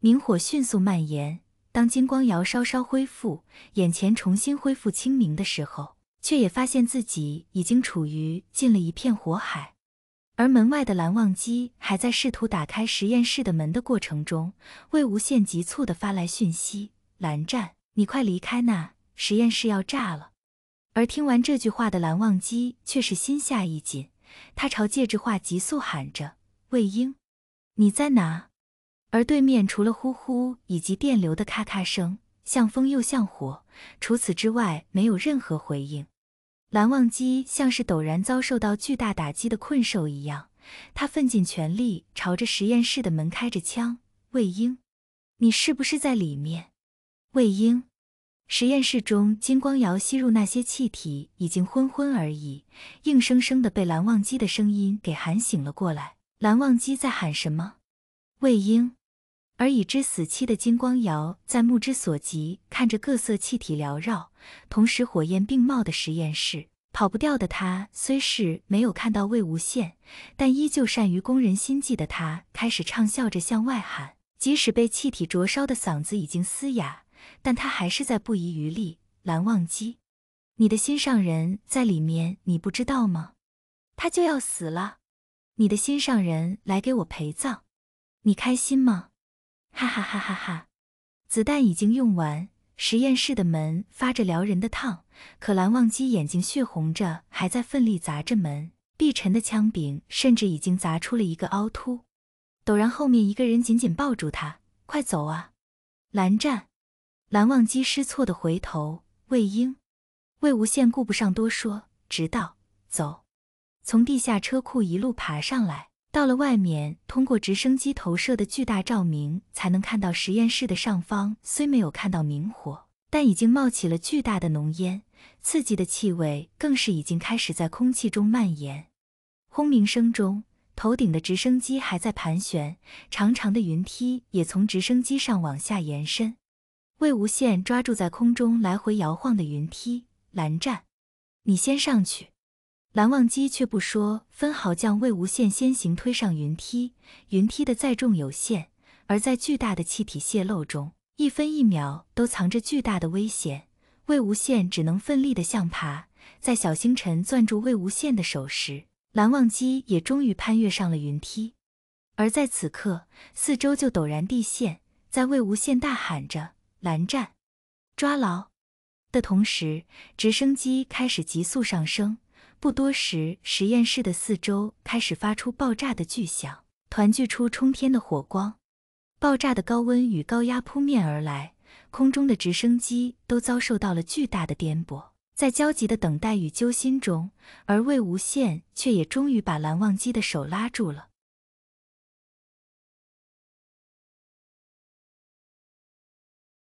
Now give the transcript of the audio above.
明火迅速蔓延。当金光瑶稍稍恢复，眼前重新恢复清明的时候，却也发现自己已经处于进了一片火海。而门外的蓝忘机还在试图打开实验室的门的过程中，魏无羡急促地发来讯息：“蓝湛，你快离开那实验室，要炸了！”而听完这句话的蓝忘机却是心下一紧，他朝戒指画急速喊着：“魏婴，你在哪？”而对面除了呼呼以及电流的咔咔声，像风又像火，除此之外没有任何回应。蓝忘机像是陡然遭受到巨大打击的困兽一样，他奋尽全力朝着实验室的门开着枪。魏婴，你是不是在里面？魏婴，实验室中金光瑶吸入那些气体已经昏昏而已，硬生生的被蓝忘机的声音给喊醒了过来。蓝忘机在喊什么？魏婴。而已知死期的金光瑶，在目之所及，看着各色气体缭绕，同时火焰并茂的实验室，跑不掉的他，虽是没有看到魏无羡，但依旧善于攻人心计的他，开始畅笑着向外喊。即使被气体灼烧的嗓子已经嘶哑，但他还是在不遗余力。蓝忘机，你的心上人在里面，你不知道吗？他就要死了，你的心上人来给我陪葬，你开心吗？哈哈哈哈哈！子弹已经用完，实验室的门发着撩人的烫，可蓝忘机眼睛血红着，还在奋力砸着门。碧晨的枪柄甚至已经砸出了一个凹凸。陡然后面一个人紧紧抱住他：“快走啊！”蓝湛、蓝忘机失措地回头。魏婴、魏无羡顾不上多说，直道：“走！”从地下车库一路爬上来。到了外面，通过直升机投射的巨大照明，才能看到实验室的上方。虽没有看到明火，但已经冒起了巨大的浓烟，刺激的气味更是已经开始在空气中蔓延。轰鸣声中，头顶的直升机还在盘旋，长长的云梯也从直升机上往下延伸。魏无羡抓住在空中来回摇晃的云梯，蓝湛，你先上去。蓝忘机却不说分毫，将魏无羡先行推上云梯。云梯的载重有限，而在巨大的气体泄漏中，一分一秒都藏着巨大的危险。魏无羡只能奋力的向爬。在小星辰攥住魏无羡的手时，蓝忘机也终于攀越上了云梯。而在此刻，四周就陡然地陷，在魏无羡大喊着“蓝湛，抓牢”的同时，直升机开始急速上升。不多时，实验室的四周开始发出爆炸的巨响，团聚出冲天的火光。爆炸的高温与高压扑面而来，空中的直升机都遭受到了巨大的颠簸。在焦急的等待与揪心中，而魏无羡却也终于把蓝忘机的手拉住了。